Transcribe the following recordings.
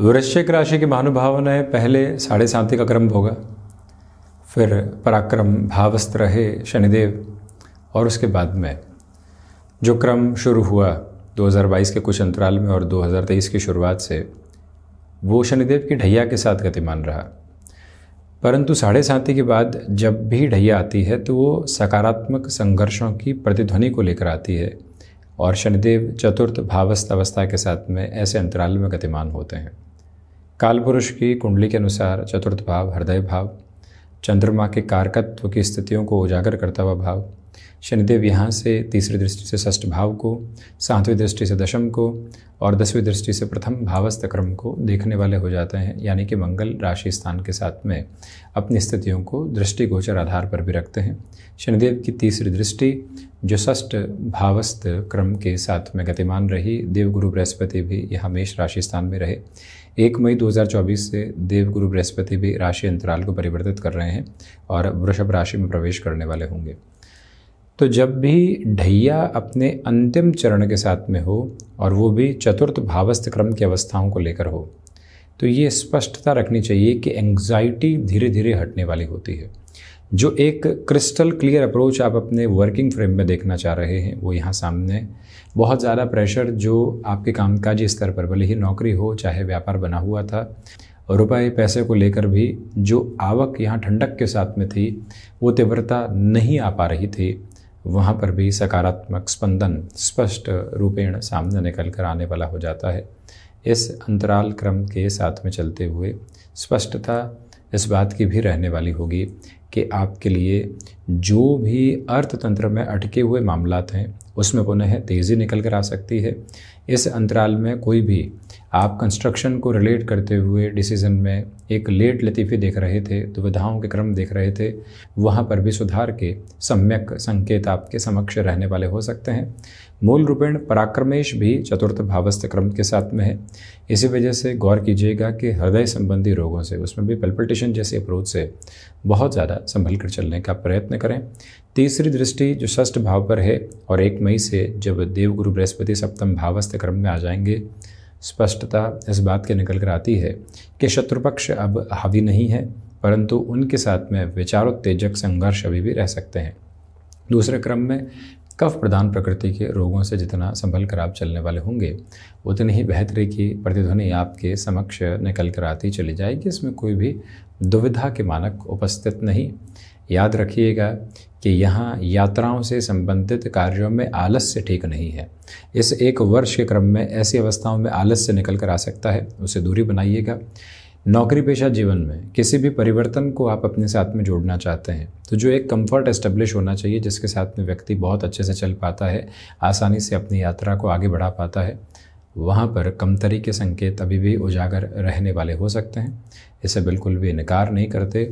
वृश्चिक राशि के महानुभाव ने पहले साढ़े सांति का क्रम भोगा फिर पराक्रम भावस्त रहे शनिदेव और उसके बाद में जो क्रम शुरू हुआ 2022 के कुछ अंतराल में और 2023 की शुरुआत से वो शनिदेव की ढैया के साथ गतिमान रहा परंतु साढ़े साथी के बाद जब भी ढैया आती है तो वो सकारात्मक संघर्षों की प्रतिध्वनि को लेकर आती है और शनिदेव चतुर्थ भावस्थ अवस्था के साथ में ऐसे अंतराल में गतिमान होते हैं कालपुरुष की कुंडली के अनुसार चतुर्थ भाव हृदय भाव चंद्रमा के कारकत्व की स्थितियों को उजागर करता हुआ भाव शनिदेव यहाँ से तीसरी दृष्टि से षष्ठ भाव को सातवीं दृष्टि से दशम को और दसवीं दृष्टि से प्रथम भावस्थ क्रम को देखने वाले हो जाते हैं यानी कि मंगल राशि स्थान के साथ में अपनी स्थितियों को दृष्टिगोचर आधार पर भी रखते हैं शनिदेव की तीसरी दृष्टि जो षष्ठ भावस्थ क्रम के साथ में गतिमान रही देवगुरु बृहस्पति भी यहाँ मेष राशि स्थान में रहे एक मई 2024 से देव गुरु बृहस्पति भी राशि अंतराल को परिवर्तित कर रहे हैं और वृषभ राशि में प्रवेश करने वाले होंगे तो जब भी ढैया अपने अंतिम चरण के साथ में हो और वो भी चतुर्थ भावस्थ क्रम की अवस्थाओं को लेकर हो तो ये स्पष्टता रखनी चाहिए कि एंग्जाइटी धीरे धीरे हटने वाली होती है जो एक क्रिस्टल क्लियर अप्रोच आप अपने वर्किंग फ्रेम में देखना चाह रहे हैं वो यहाँ सामने बहुत ज़्यादा प्रेशर जो आपके कामकाजी स्तर पर भले ही नौकरी हो चाहे व्यापार बना हुआ था रुपए पैसे को लेकर भी जो आवक यहाँ ठंडक के साथ में थी वो तीव्रता नहीं आ पा रही थी वहाँ पर भी सकारात्मक स्पंदन स्पष्ट रूपेण सामने निकल कर आने वाला हो जाता है इस अंतराल क्रम के साथ में चलते हुए स्पष्टता इस बात की भी रहने वाली होगी कि आपके लिए जो भी अर्थतंत्र में अटके हुए मामलात हैं उसमें पुनः तेज़ी निकल कर आ सकती है इस अंतराल में कोई भी आप कंस्ट्रक्शन को रिलेट करते हुए डिसीजन में एक लेट लतीफ़ी देख रहे थे दुविधाओं के क्रम देख रहे थे वहाँ पर भी सुधार के सम्यक संकेत आपके समक्ष रहने वाले हो सकते हैं मूल रूपेण पराक्रमेश भी चतुर्थ भावस्थ क्रम के साथ में है इसी वजह से गौर कीजिएगा कि हृदय संबंधी रोगों से उसमें भी पल्पिटेशन जैसे अप्रोच से बहुत ज़्यादा संभल कर चलने का प्रयत्न करें तीसरी दृष्टि जो षष्ठ भाव पर है और एक मई से जब देवगुरु बृहस्पति सप्तम भावस्थ क्रम में आ जाएंगे स्पष्टता इस बात के निकल कर आती है कि शत्रुपक्ष अब हावी नहीं है परंतु उनके साथ में विचारोत्तेजक संघर्ष अभी भी रह सकते हैं दूसरे क्रम में कफ प्रदान प्रकृति के रोगों से जितना संभल कर आप चलने वाले होंगे उतनी ही बेहतरी की प्रतिध्वनि आपके समक्ष निकल कर आती चली जाएगी इसमें कोई भी दुविधा के मानक उपस्थित नहीं याद रखिएगा कि यहाँ यात्राओं से संबंधित कार्यों में आलस्य ठीक नहीं है इस एक वर्ष के क्रम में ऐसी अवस्थाओं में आलस्य निकल कर आ सकता है उसे दूरी बनाइएगा नौकरी पेशा जीवन में किसी भी परिवर्तन को आप अपने साथ में जोड़ना चाहते हैं तो जो एक कंफर्ट एस्टेब्लिश होना चाहिए जिसके साथ में व्यक्ति बहुत अच्छे से चल पाता है आसानी से अपनी यात्रा को आगे बढ़ा पाता है वहाँ पर कमतरी के संकेत अभी भी उजागर रहने वाले हो सकते हैं इसे बिल्कुल भी इनकार नहीं करते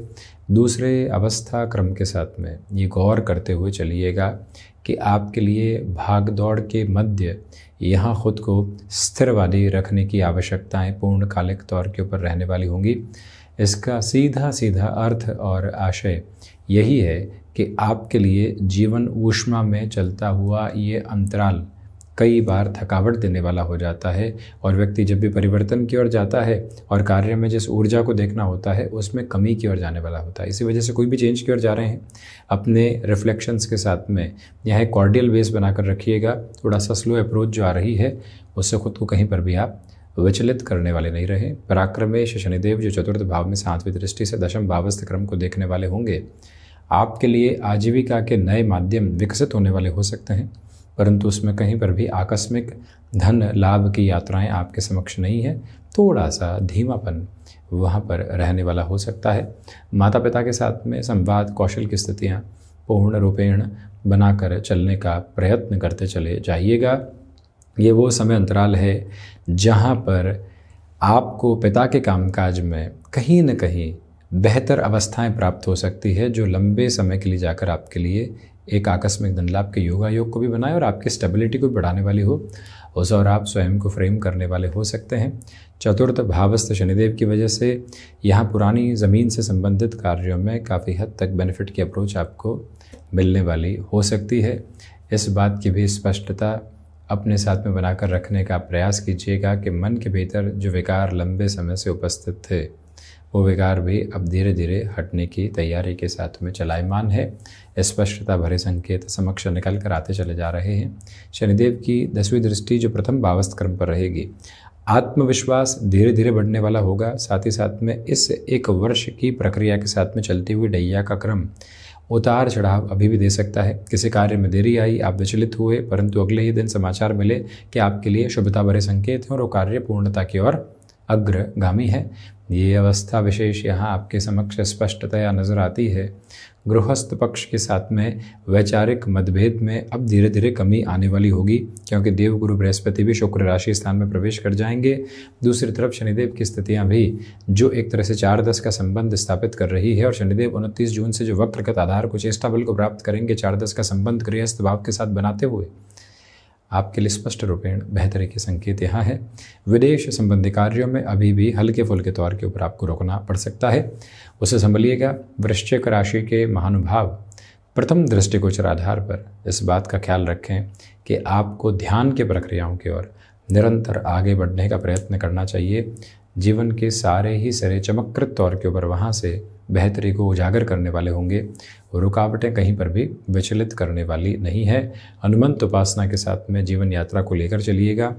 दूसरे अवस्था क्रम के साथ में ये गौर करते हुए चलिएगा कि आपके लिए भाग दौड़ के मध्य यहाँ ख़ुद को स्थिरवादी रखने की आवश्यकताएं पूर्णकालिक तौर के ऊपर रहने वाली होंगी इसका सीधा सीधा अर्थ और आशय यही है कि आपके लिए जीवन ऊष्मा में चलता हुआ ये अंतराल कई बार थकावट देने वाला हो जाता है और व्यक्ति जब भी परिवर्तन की ओर जाता है और कार्य में जिस ऊर्जा को देखना होता है उसमें कमी की ओर जाने वाला होता है इसी वजह से कोई भी चेंज की ओर जा रहे हैं अपने रिफ्लेक्शंस के साथ में यह कॉर्डियल बेस बनाकर रखिएगा थोड़ा सा स्लो अप्रोच जो आ रही है उससे खुद को कहीं पर भी आप विचलित करने वाले नहीं रहे पराक्रमेश शनिदेव जो चतुर्थ भाव में सातवीं दृष्टि से दशम भावस्थ क्रम को देखने वाले होंगे आपके लिए आजीविका के नए माध्यम विकसित होने वाले हो सकते हैं परंतु उसमें कहीं पर भी आकस्मिक धन लाभ की यात्राएं आपके समक्ष नहीं है थोड़ा सा धीमापन वहाँ पर रहने वाला हो सकता है माता पिता के साथ में संवाद कौशल की स्थितियाँ पूर्ण रूपेण बनाकर चलने का प्रयत्न करते चले जाइएगा ये वो समय अंतराल है जहाँ पर आपको पिता के कामकाज में कहीं न कहीं बेहतर अवस्थाएं प्राप्त हो सकती है जो लंबे समय के लिए जाकर आपके लिए एक आकस्मिक धनलाभ के योगा योग को भी बनाए और आपकी स्टेबिलिटी को बढ़ाने वाली हो उस और आप स्वयं को फ्रेम करने वाले हो सकते हैं चतुर्थ भावस्थ शनिदेव की वजह से यहाँ पुरानी ज़मीन से संबंधित कार्यों में काफ़ी हद तक बेनिफिट की अप्रोच आपको मिलने वाली हो सकती है इस बात की भी स्पष्टता अपने साथ में बनाकर रखने का प्रयास कीजिएगा कि मन के भीतर जो विकार लंबे समय से उपस्थित थे वो विकार भी अब धीरे धीरे हटने की तैयारी के साथ में चलायमान है स्पष्टता भरे संकेत समक्ष निकल कर आते चले जा रहे हैं शनिदेव की दसवीं दृष्टि जो प्रथम भावस्थ क्रम पर रहेगी आत्मविश्वास धीरे धीरे बढ़ने वाला होगा साथ ही साथ में इस एक वर्ष की प्रक्रिया के साथ में चलती हुई डैया का क्रम उतार चढ़ाव अभी भी दे सकता है किसी कार्य में देरी आई आप विचलित हुए परंतु अगले ही दिन समाचार मिले कि आपके लिए शुभता भरे संकेत हैं और वो कार्य पूर्णता की ओर अग्रगामी है ये अवस्था विशेष यहाँ आपके समक्ष स्पष्टतया नजर आती है गृहस्थ पक्ष के साथ में वैचारिक मतभेद में अब धीरे धीरे कमी आने वाली होगी क्योंकि देवगुरु बृहस्पति भी शुक्र राशि स्थान में प्रवेश कर जाएंगे दूसरी तरफ शनिदेव की स्थितियाँ भी जो एक तरह से चार दस का संबंध स्थापित कर रही है और शनिदेव उनतीस जून से जो वक्रगत आधार को चेष्टा बल को प्राप्त करेंगे चार दस का संबंध गृहस्थ भाव के साथ बनाते हुए आपके लिए स्पष्ट रूपेण बेहतरी के संकेत यहाँ है विदेश संबंधी कार्यों में अभी भी हल्के फुल्के तौर के ऊपर आपको रोकना पड़ सकता है उसे संभलिएगा वृश्चिक राशि के महानुभाव प्रथम दृष्टिगोचर आधार पर इस बात का ख्याल रखें कि आपको ध्यान के प्रक्रियाओं की ओर निरंतर आगे बढ़ने का प्रयत्न करना चाहिए जीवन के सारे ही सरे चमककृत तौर के ऊपर वहाँ से बेहतरी को उजागर करने वाले होंगे रुकावटें कहीं पर भी विचलित करने वाली नहीं है हनुमंत उपासना के साथ में जीवन यात्रा को लेकर चलिएगा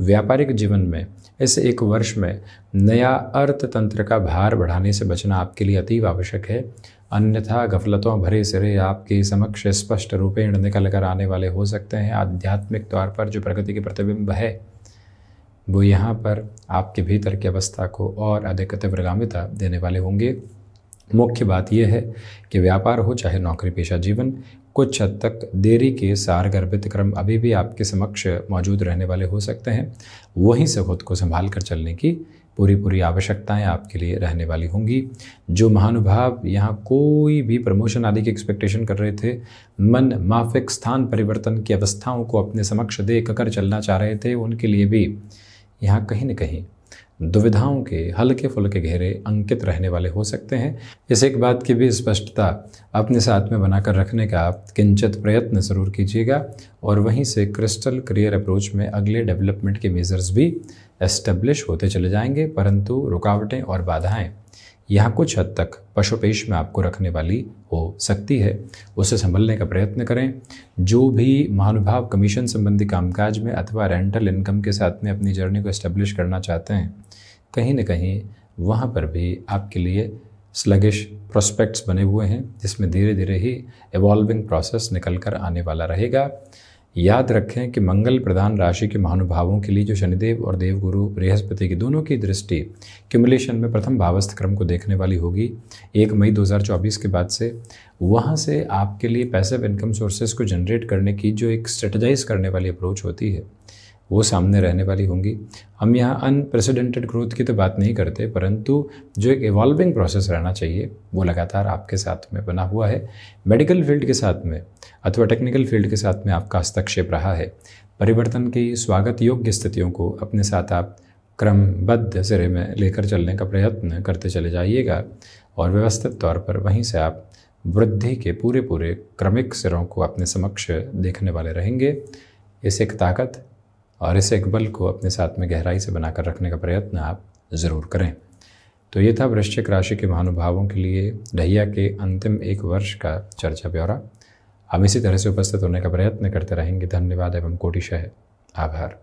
व्यापारिक जीवन में इस एक वर्ष में नया अर्थतंत्र का भार बढ़ाने से बचना आपके लिए अतीव आवश्यक है अन्यथा गफलतों भरे सिरे आपके समक्ष स्पष्ट रूपेण निकल कर आने वाले हो सकते हैं आध्यात्मिक तौर पर जो प्रगति के प्रतिबिंब है वो यहाँ पर आपके भीतर की अवस्था को और अधिक तीव्रगामिता देने वाले होंगे मुख्य बात यह है कि व्यापार हो चाहे नौकरी पेशा जीवन कुछ हद तक देरी के सार गर्भित क्रम अभी भी आपके समक्ष मौजूद रहने वाले हो सकते हैं वहीं से खुद को संभाल कर चलने की पूरी पूरी आवश्यकताएं आपके लिए रहने वाली होंगी जो महानुभाव यहाँ कोई भी प्रमोशन आदि की एक्सपेक्टेशन कर रहे थे मन माफिक स्थान परिवर्तन की अवस्थाओं को अपने समक्ष देख कर चलना चाह रहे थे उनके लिए भी यहाँ कहीं ना कहीं दुविधाओं के हल्के फुलके घेरे अंकित रहने वाले हो सकते हैं इस एक बात की भी स्पष्टता अपने साथ में बनाकर रखने का आप किंचित प्रयत्न ज़रूर कीजिएगा और वहीं से क्रिस्टल करियर अप्रोच में अगले डेवलपमेंट के मेजर्स भी एस्टेब्लिश होते चले जाएंगे परंतु रुकावटें और बाधाएं यहाँ कुछ हद तक पशुपेश में आपको रखने वाली हो सकती है उसे संभलने का प्रयत्न करें जो भी महानुभाव कमीशन संबंधी कामकाज में अथवा रेंटल इनकम के साथ में अपनी जर्नी को इस्टेब्लिश करना चाहते हैं कहीं ना कहीं वहाँ पर भी आपके लिए स्लगिश प्रोस्पेक्ट्स बने हुए हैं जिसमें धीरे धीरे ही एवॉल्विंग प्रोसेस निकल कर आने वाला रहेगा याद रखें कि मंगल प्रधान राशि के महानुभावों के लिए जो शनिदेव और देवगुरु बृहस्पति की दोनों की दृष्टि क्यूमुलेशन में प्रथम भावस्थ क्रम को देखने वाली होगी एक मई 2024 के बाद से वहाँ से आपके लिए पैसिव इनकम सोर्सेज को जनरेट करने की जो एक स्ट्रेटजाइज करने वाली अप्रोच होती है वो सामने रहने वाली होंगी हम यहाँ अनप्रेसिडेंटेड ग्रोथ की तो बात नहीं करते परंतु जो एक इवॉल्विंग प्रोसेस रहना चाहिए वो लगातार आपके साथ में बना हुआ है मेडिकल फील्ड के साथ में अथवा टेक्निकल फील्ड के साथ में आपका हस्तक्षेप रहा है परिवर्तन की स्वागत योग्य स्थितियों को अपने साथ आप क्रमबद्ध सिरे में लेकर चलने का प्रयत्न करते चले जाइएगा और व्यवस्थित तौर पर वहीं से आप वृद्धि के पूरे पूरे क्रमिक सिरों को अपने समक्ष देखने वाले रहेंगे इस एक ताकत और इस इकबल को अपने साथ में गहराई से बनाकर रखने का प्रयत्न आप ज़रूर करें तो ये था वृश्चिक राशि के महानुभावों के लिए ढहिया के अंतिम एक वर्ष का चर्चा ब्यौरा हम इसी तरह से उपस्थित होने का प्रयत्न करते रहेंगे धन्यवाद एवं कोटिशह आभार